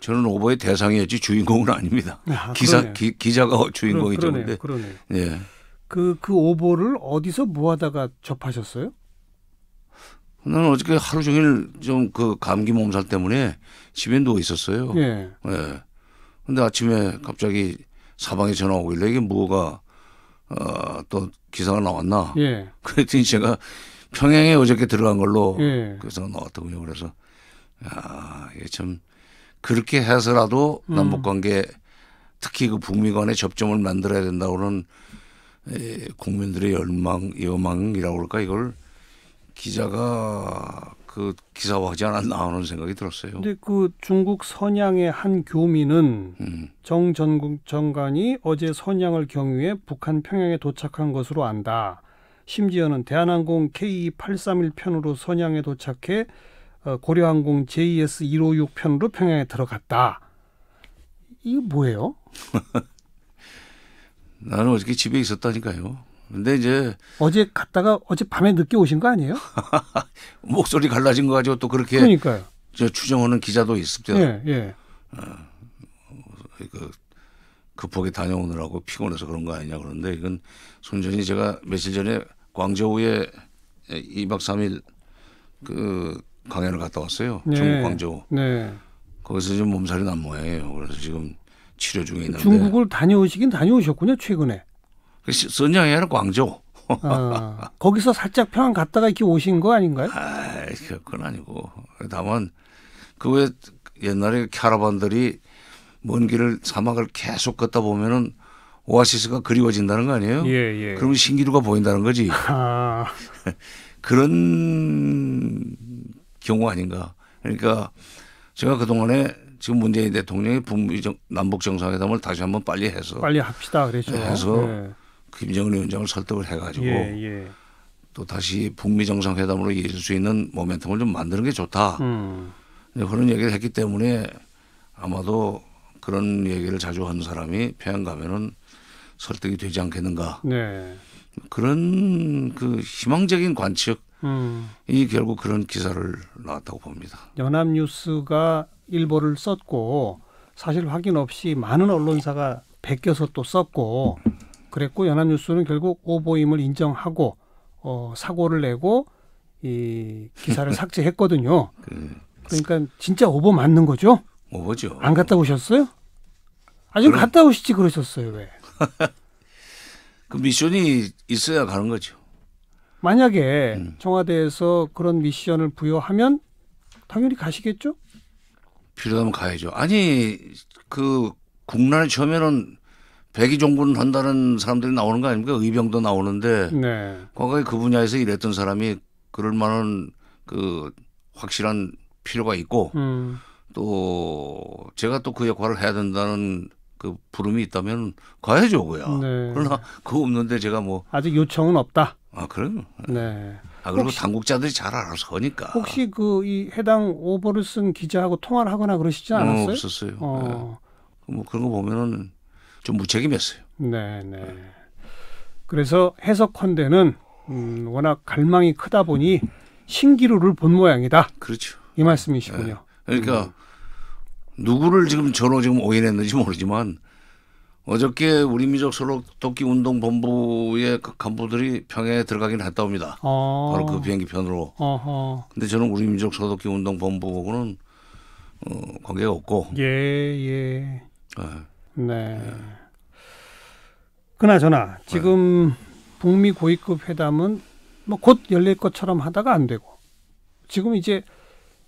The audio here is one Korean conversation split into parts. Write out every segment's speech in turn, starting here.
저는 오버의 대상이었지 주인공은 아닙니다. 아, 기사 기, 기자가 주인공이죠. 그러, 그네요 그러네요. 예. 그, 그 오보를 어디서 뭐 하다가 접하셨어요? 나는 어저께 하루 종일 좀 그 감기 몸살 때문에 집에 누워 있었어요. 예. 예. 근데 아침에 갑자기 사방에 전화 오길래 이게 뭐가 어, 또 기사가 나왔나? 예. 그랬더니 제가 평양에 어저께 들어간 걸로 예. 그래서 나왔더군요. 그래서 아, 이게 참 그렇게 해서라도 음. 남북 관계 특히 그 북미 간의 접점을 만들어야 된다고는 국민들의 열망, 여망이라고 그럴까 이걸 기자가 그 기사화하지 않았나 하는 생각이 들었어요. 근데 그 중국 선양의 한 교민은 음. 정전국 정관이 어제 선양을 경유해 북한 평양에 도착한 것으로 안다. 심지어는 대한항공 KE831 편으로 선양에 도착해 어, 고려항공 JS 156 편으로 평양에 들어갔다. 이게 뭐예요? 나는 어저께 집에 있었다니까요. 근데 이제 어제 갔다가 어제 밤에 늦게 오신 거 아니에요? 목소리 갈라진 거 가지고 또 그렇게 그러니까요. 저 추정하는 기자도 있습니다. 예, 예. 어, 그 급하게 다녀오느라고 피곤해서 그런 거 아니냐 그런데 이건 손전이 제가 며칠 전에 광저우에 2박 3일 그 강연을 갔다 왔어요. 네. 중국 광저우. 네. 거기서 지금 몸살이 난모양이에요 그래서 지금 치료 중에 있는데. 중국을 다녀오시긴 다녀오셨군요 최근에. 그 선양이 아 광저우. 아, 거기서 살짝 평양 갔다가 이렇게 오신 거 아닌가요? 아, 그건 아니고. 다만 그왜 옛날에 캐러반들이 먼 길을 사막을 계속 걷다 보면은 오아시스가 그리워진다는 거 아니에요? 예, 예. 그러면 신기루가 보인다는 거지. 아. 그런 경우 아닌가. 그러니까 제가 그동안에 지금 문재인 대통령이 북미 남북 정상회담을 다시 한번 빨리 해서 빨리 합시다 그랬죠. 네, 해서 네. 김정은 위원장을 설득을 해가지고 예, 예. 또 다시 북미 정상회담으로 이어질 수 있는 모멘텀을 좀 만드는 게 좋다. 음. 네, 그런 얘기를 했기 때문에 아마도 그런 얘기를 자주 하는 사람이 평양 가면은 설득이 되지 않겠는가. 네. 그런 그 희망적인 관측 음. 이 결국 그런 기사를 나왔다고 봅니다. 연합뉴스가 일보를 썼고 사실 확인 없이 많은 언론사가 베껴서 또 썼고 그랬고 연합뉴스는 결국 오보임을 인정하고 어, 사고를 내고 이 기사를 삭제했거든요. 그 그러니까 진짜 오보 맞는 거죠? 오보죠. 안 갔다 오셨어요? 아직 그럼... 갔다 오시지 그러셨어요 왜? 그 미션이 있어야 가는 거죠. 만약에 음. 청와대에서 그런 미션을 부여하면 당연히 가시겠죠? 필요하면 가야죠. 아니 그국난을 처음에는 백의 종군 한다는 사람들이 나오는 거 아닙니까? 의병도 나오는데 네. 과거에 그 분야에서 일했던 사람이 그럴 만한 그 확실한 필요가 있고 음. 또 제가 또 그 역할을 해야 된다는 그 부름이 있다면 가야죠고요. 네. 그러나 그거 없는데 제가 뭐 아직 요청은 없다. 아 그럼. 네. 아 그리고 혹시, 당국자들이 잘 알아서 하니까. 혹시 그 이 해당 오보를 쓴 기자하고 통화를 하거나 그러시지 어, 않았어요? 어, 없었어요. 어. 네. 그 뭐 그런 거 보면은 좀 무책임했어요. 네, 네. 그래서 해석컨대는 음, 워낙 갈망이 크다 보니 신기루를 본 모양이다. 그렇죠. 이 말씀이시군요. 네. 그러니까 음. 누구를 지금 저로 지금 오인했는지 모르지만 어저께 우리 민족 소록 도끼 운동 본부의 그 간부들이 평양에 들어가긴 했다 옵니다. 어. 바로 그 비행기 편으로. 어허. 근데 저는 우리 민족 소독기 운동 본부하고는 어, 관계가 없고. 예, 예. 네. 네. 예. 그나저나 지금 네. 북미 고위급 회담은 뭐 곧 열릴 것처럼 하다가 안 되고 지금 이제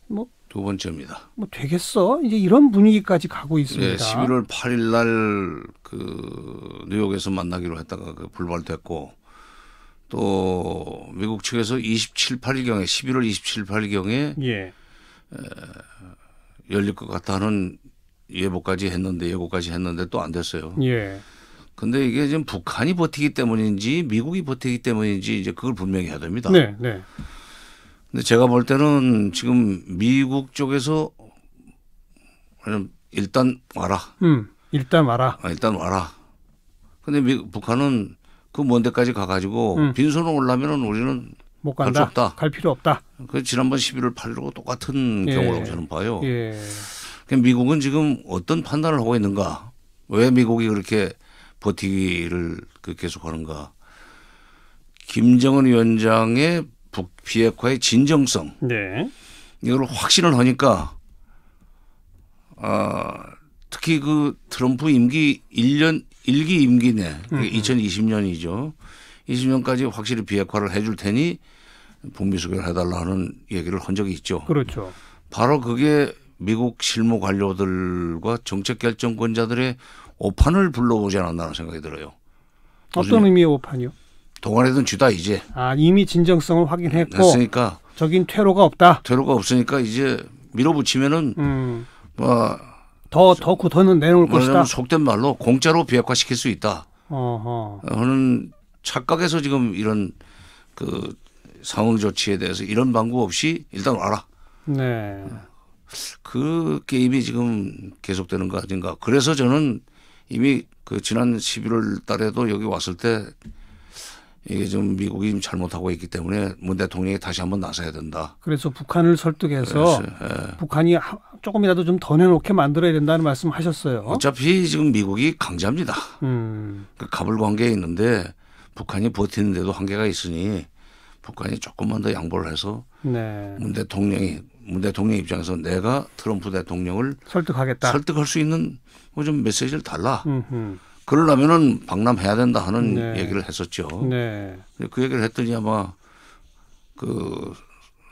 뭐두 번째입니다. 뭐 되겠어? 이제 이런 분위기까지 가고 네, 있습니다. 네, 11월 8일 날그 뉴욕에서 만나기로 했다가 그 불발됐고 또 미국 측에서 27, 8일경에 11월 27, 8일경에 예. 에, 열릴 것 같다는 예보까지 했는데 예고까지 했는데 또 안 됐어요. 예. 근데 이게 지금 북한이 버티기 때문인지 미국이 버티기 때문인지 이제 그걸 분명히 해야 됩니다. 네, 네. 근데 제가 볼 때는 지금 미국 쪽에서 일단 와라. 음, 일단 와라. 아, 일단 와라. 근데 미, 북한은 그먼 데까지 가가지고 음. 빈손을 올라면은 우리는 못 간다. 갈, 없다. 갈 필요 없다. 그 지난번 11월 8일하고 똑같은 예. 경우라고 저는 봐요. 예. 그러니까 미국은 지금 어떤 판단을 하고 있는가? 왜 미국이 그렇게 버티기를 그 계속하는가? 김정은 위원장의 북 비핵화의 진정성 네. 이걸 확신을 하니까 아, 특히 그 트럼프 임기 1년 1기 임기 내 음. 2020년이죠. 20년까지 확실히 비핵화를 해줄 테니 북미 수교를 해달라 는 얘기를 한 적이 있죠. 그렇죠. 바로 그게 미국 실무 관료들과 정책 결정권자들의 오판을 불러오지 않았나 하는 생각이 들어요. 어떤 의미의 오판이요? 동아리든 쥐다 이제. 아 이미 진정성을 확인했고. 했으니까. 저긴 퇴로가 없다. 퇴로가 없으니까 이제 밀어붙이면은 음. 뭐더 더 굳어는 내놓을 것이다. 속된 말로 공짜로 비핵화시킬 수 있다. 어허. 하는 착각에서 지금 이런 그 상황 조치에 대해서 이런 방법 없이 일단 와라. 네. 그 게임이 지금 계속되는 거 아닌가. 그래서 저는 이미 그 지난 11월 달에도 여기 왔을 때 이게 지금 미국이 지 잘못하고 있기 때문에 문 대통령이 다시 한번 나서야 된다. 그래서 북한을 설득해서 예. 북한이 조금이라도 좀 더 내놓게 만들어야 된다는 말씀하셨어요. 어차피 지금 미국이 강자입니다. 음. 그 갑을 관계에 있는데 북한이 버티는데도 한계가 있으니 북한이 조금만 더 양보를 해서 네. 문 대통령이 문 대통령 입장에서 내가 트럼프 대통령을 설득하겠다. 설득할 수 있는 뭐 좀 메시지를 달라. 음흠. 그러려면은 박람해야 된다 하는 네. 얘기를 했었죠. 네. 그 얘기를 했더니 아마 그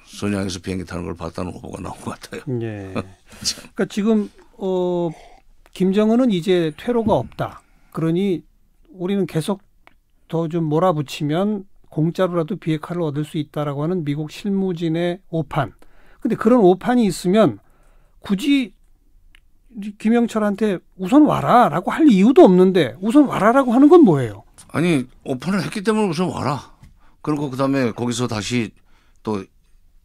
선양에서 비행기 타는 걸 봤다는 후보가 나온 것 같아요. 네. 그러니까 지금 어 김정은은 이제 퇴로가 없다. 그러니 우리는 계속 더 좀 몰아붙이면 공짜로라도 비핵화를 얻을 수 있다라고 하는 미국 실무진의 오판. 근데 그런 오판이 있으면 굳이 김영철한테 우선 와라라고 할 이유도 없는데 우선 와라라고 하는 건 뭐예요? 아니 오픈을 했기 때문에 우선 와라. 그리고 그다음에 거기서 다시 또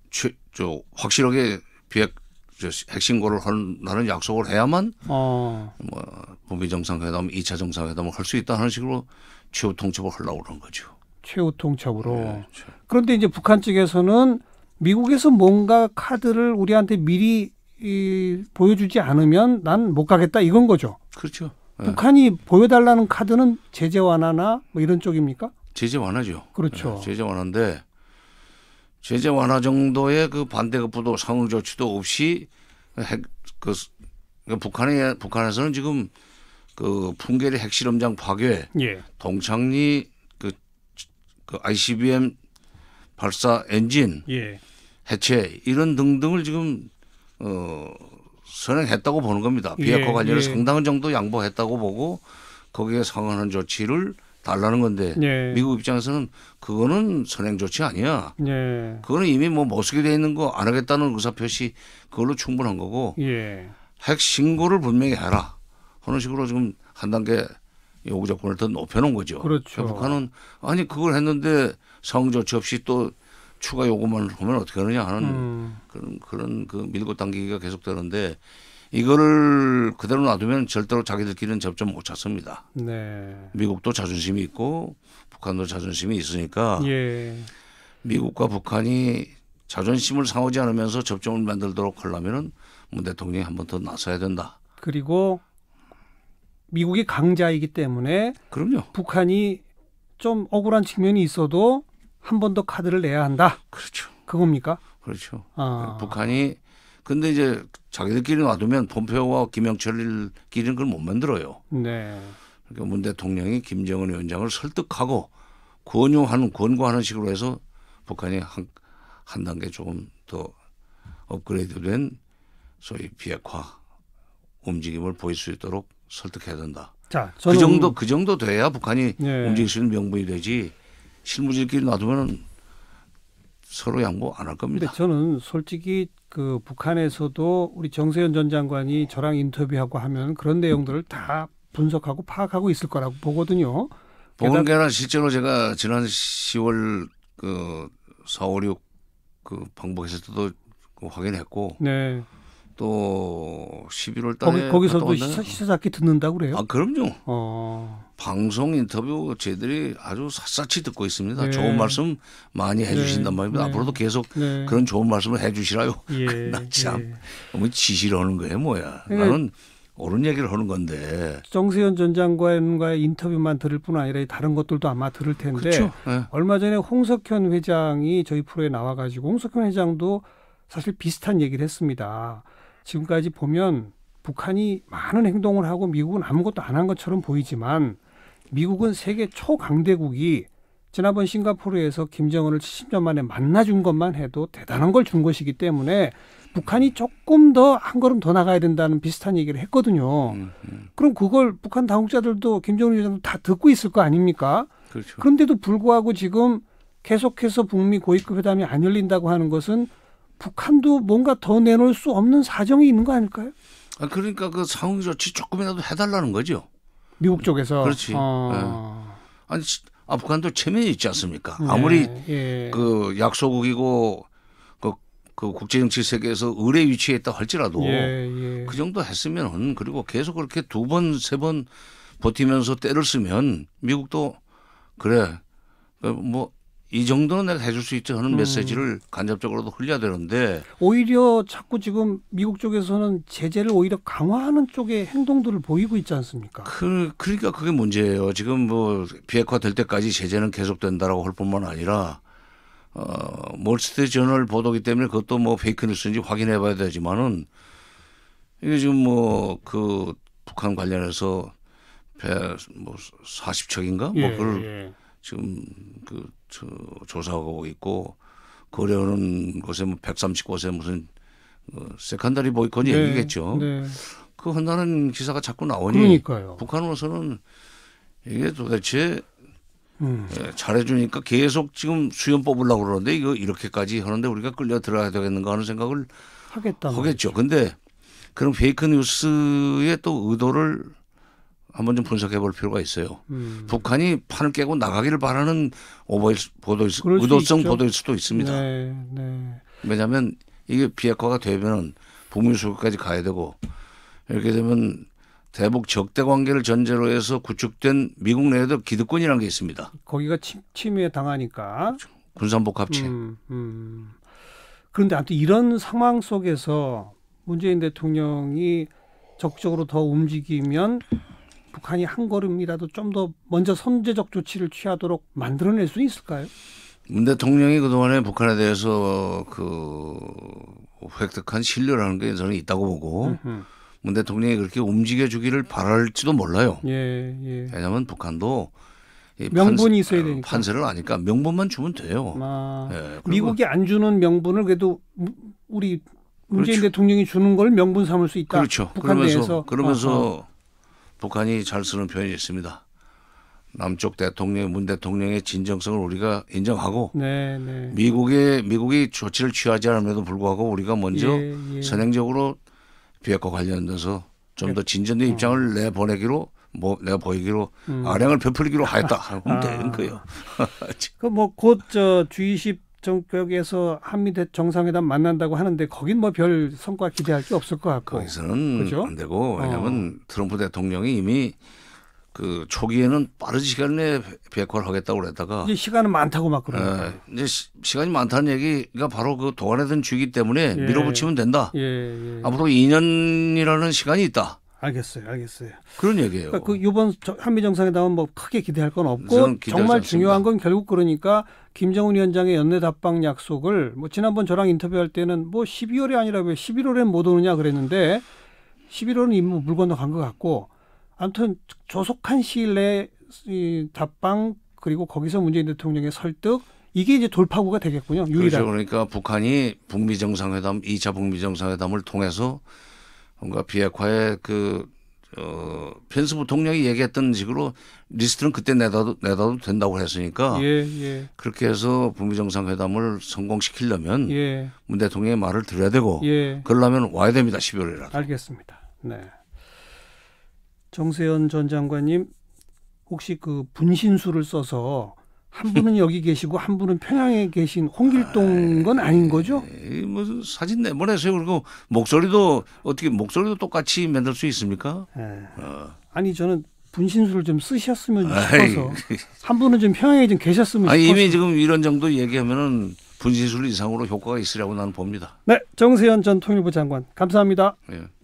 최, 저 확실하게 비핵 저 핵심고를 하는 약속을 해야만 어. 뭐 북미 정상회담, 2차 정상회담을 할 수 있다는 식으로 최후 통첩을 하려고 그런 거죠. 최후 통첩으로. 네, 예, 그런데 이제 북한 측에서는 미국에서 뭔가 카드를 우리한테 미리 이 보여주지 않으면 난 못 가겠다 이건 거죠. 그렇죠. 예. 북한이 보여달라는 카드는 제재 완화나 뭐 이런 쪽입니까? 제재 완화죠. 그렇죠. 네, 제재 완화인데 제재 완화 정도의 그 반대급부도 상응 조치도 없이 핵, 그, 그 그러니까 북한에 북한에서는 지금 그 풍계리 핵실험장 파괴, 예. 동창리 그, 그 ICBM 발사 엔진 예. 해체 이런 등등을 지금 어, 선행했다고 보는 겁니다. 비핵화 예, 관련해 서 예. 상당 정도 양보했다고 보고 거기에 상응하는 조치를 달라는 건데 예. 미국 입장에서는 그거는 선행 조치 아니야. 예. 그거는 이미 뭐 못쓰게 돼 있는 거 안 하겠다는 의사 표시 그걸로 충분한 거고 예. 핵 신고를 분명히 해라 하는 식으로 지금 한 단계 요구 조건을 더 높여놓은 거죠. 그렇죠. 북한은 아니 그걸 했는데 상응 조치 없이 또 추가 요금을 보면 어떻게 하느냐 하는 음. 그런 그런 그 밀고 당기기가 계속되는데 이거를 그대로 놔두면 절대로 자기들끼리는 접점 못 찾습니다. 네. 미국도 자존심이 있고 북한도 자존심이 있으니까 예. 미국과 북한이 자존심을 상하지 않으면서 접점을 만들도록 하려면은 문 대통령이 한 번 더 나서야 된다. 그리고 미국이 강자이기 때문에 그럼요. 북한이 좀 억울한 측면이 있어도 한번더 카드를 내야 한다. 그렇죠. 그겁니까? 그렇죠. 아. 북한이 근데 이제 자기들끼리 놔두면 폼페오와 김영철끼리는 그걸 못 만들어요. 네. 그러니까 문 대통령이 김정은 위원장을 설득하고 권유하는 권고하는 식으로 해서 북한이 한, 한 단계 조금 더 업그레이드된 소위 비핵화 움직임을 보일 수 있도록 설득해야 된다. 자, 그 정도 그 정도 돼야 북한이 네. 움직일 수 있는 명분이 되지. 실무진끼리 놔두면은 서로 양보 안 할 겁니다. 저는 솔직히 그 북한에서도 우리 정세현 전 장관이 저랑 인터뷰하고 하면 그런 내용들을 다 분석하고 파악하고 있을 거라고 보거든요. 보는 게 아니라 실제로 제가 지난 10월 그 4, 5, 6그 방북했을 때도 그 확인했고 네. 또 11월 달에 거기, 서도 시사잡기 듣는다고 그래요? 아 그럼요. 어. 방송 인터뷰 저희들이 아주 샅샅이 듣고 있습니다. 네. 좋은 말씀 많이 네. 해주신단 네. 말입니다. 네. 앞으로도 계속 네. 그런 좋은 말씀을 해주시라요. 예. 나참 예. 뭐 지시를 하는 거예요 뭐야. 네. 나는 옳은 얘기를 하는 건데. 정세현 전 장관과의 인터뷰만 들을 뿐 아니라 다른 것들도 아마 들을 텐데. 그 얼마 전에 홍석현 회장이 저희 프로에 나와가지고 홍석현 회장도 사실 비슷한 얘기를 했습니다. 지금까지 보면 북한이 많은 행동을 하고 미국은 아무것도 안 한 것처럼 보이지만 미국은 세계 초강대국이 지난번 싱가포르에서 김정은을 70년 만에 만나준 것만 해도 대단한 걸 준 것이기 때문에 북한이 조금 더 한 걸음 더 나가야 된다는 비슷한 얘기를 했거든요. 그럼 그걸 북한 당국자들도 김정은 위원장도 다 듣고 있을 거 아닙니까? 그렇죠. 그런데도 불구하고 지금 계속해서 북미 고위급 회담이 안 열린다고 하는 것은 북한도 뭔가 더 내놓을 수 없는 사정이 있는 거 아닐까요? 아 그러니까 그 상황 조치 조금이라도 해달라는 거죠. 미국 쪽에서 그렇지. 어. 네. 아니 아프도 체면이 있지 않습니까? 네. 아무리 예. 그 약소국이고 그, 그 국제정치 세계에서 의뢰 위치에 있다 할지라도 예. 예. 그 정도 했으면은 그리고 계속 그렇게 두 번 세번 번 버티면서 때를 쓰면 미국도 그래 그 뭐이 정도는 내가 해줄 수 있지 하는 음. 메시지를 간접적으로도 흘려야 되는데 오히려 자꾸 지금 미국 쪽에서는 제재를 오히려 강화하는 쪽의 행동들을 보이고 있지 않습니까? 그, 그러니까 그게 문제예요. 지금 뭐 비핵화될 때까지 제재는 계속된다라고 할 뿐만 아니라 어, 몰스트 저널 보도기 때문에 그것도 뭐 페이크 뉴스인지 확인해 봐야 되지만은 이게 지금 뭐 그 북한 관련해서 배뭐 40척인가 뭐, 뭐 예, 그걸 예. 지금 그 저, 조사하고 있고 거래하는 곳에 뭐 130곳에 무슨 어, 세컨다리 보이콘이 네, 얘기겠죠. 네. 그 한다는 기사가 자꾸 나오니 그러니까요. 북한으로서는 이게 도대체 음. 예, 잘해주니까 계속 지금 수염 뽑으려고 그러는데 이거 이렇게까지 하는데 우리가 끌려 들어가야 되겠는가 하는 생각을 하겠다 하겠죠. 죠 근데 그런 페이크 뉴스의 또 의도를 한번 좀 분석해 볼 필요가 있어요. 음. 북한이 판을 깨고 나가기를 바라는 오버일 보도 의도성 보도일 수도 있습니다. 네, 네. 왜냐하면 이게 비핵화가 되면은 북미수까지 가야 되고 이렇게 되면 대북 적대 관계를 전제로 해서 구축된 미국 내에도 기득권이라는 게 있습니다. 거기가 침, 해 당하니까 군산복합체. 음, 음. 그런데 아무튼 이런 상황 속에서 문재인 대통령이 적극적으로 더 움직이면 북한이 한 걸음이라도 좀 더 먼저 선제적 조치를 취하도록 만들어낼 수 있을까요? 문 대통령이 그동안에 북한에 대해서 그 획득한 신뢰라는 게 저는 있다고 보고 으흠. 문 대통령이 그렇게 움직여주기를 바랄지도 몰라요. 예, 예. 왜냐하면 북한도 명분이 판, 있어야 어, 되니까 판세를 아니까 명분만 주면 돼요. 아, 예, 미국이 안 주는 명분을 그래도 우리 문재인 그렇죠. 대통령이 주는 걸 명분 삼을 수 있다. 그렇죠. 북한 그러면서, 내에서 그러면서 북한이 잘 쓰는 표현이 있습니다. 남쪽 대통령, 문 대통령의 진정성을 우리가 인정하고 네, 네. 미국의 미국이 조치를 취하지 않음에도 불구하고 우리가 먼저 예, 예. 선행적으로 비핵화 관련돼서 좀 더 진전된 어. 입장을 내 보내기로 뭐 내가 보이기로 음. 아량을 베풀기로 하였다 하면 아. 되는 거요. 그뭐 곧저 G20 정격에서 한미 정상회담 만난다고 하는데 거긴 뭐 별 성과 기대할 게 없을 것 같고 거기서는 그죠? 안 되고 왜냐하면 어. 트럼프 대통령이 이미 그 초기에는 빠른 시간 내에 백화를 하겠다고 그랬다가 이제 시간은 많다고 막 그러니까 예, 이제 시, 간이 많다는 얘기가 바로 그동안에든 주기 때문에 예. 밀어붙이면 된다. 예, 예. 앞으로 2년이라는 시간이 있다. 알겠어요, 알겠어요. 그런 얘기예요. 그러니까 그 이번 한미 정상회담은 뭐 크게 기대할 건 없고 정말 중요한 건 결국 그러니까 김정은 위원장의 연내 답방 약속을 뭐 지난번 저랑 인터뷰할 때는 뭐 12월이 아니라 왜 11월엔 못 오느냐 그랬는데 11월은 이미 뭐 물건도간 것 같고 아무튼 조속한 시일 내에 이 답방 그리고 거기서 문재인 대통령의 설득 이게 이제 돌파구가 되겠군요. 유일한. 그렇죠. 그러니까 북한이 북미 정상회담 2차 북미 정상회담을 통해서 뭔가 비핵화에 그, 어, 펜스 부통령이 얘기했던 식으로 리스트는 그때 내다도, 내다도 된다고 했으니까 예, 예. 그렇게 해서 북미 정상회담을 성공시키려면 예. 문 대통령의 말을 들어야 되고 예. 그러려면 와야 됩니다. 12월이라도. 알겠습니다. 네. 정세현 전 장관님 혹시 그 분신술을 써서 한 분은 여기 계시고 한 분은 평양에 계신 홍길동 건 아닌 거죠? 무슨 사진 내보내세요. 그리고 목소리도 어떻게 목소리도 똑같이 만들 수 있습니까? 예. 어. 아니 저는 분신술을 좀 쓰셨으면 싶어서 한 분은 좀 평양에 좀 계셨으면 싶어서 이미 지금 이런 정도 얘기하면은 분신술 이상으로 효과가 있으라고 나는 봅니다. 네, 정세현 전 통일부 장관 감사합니다. 예.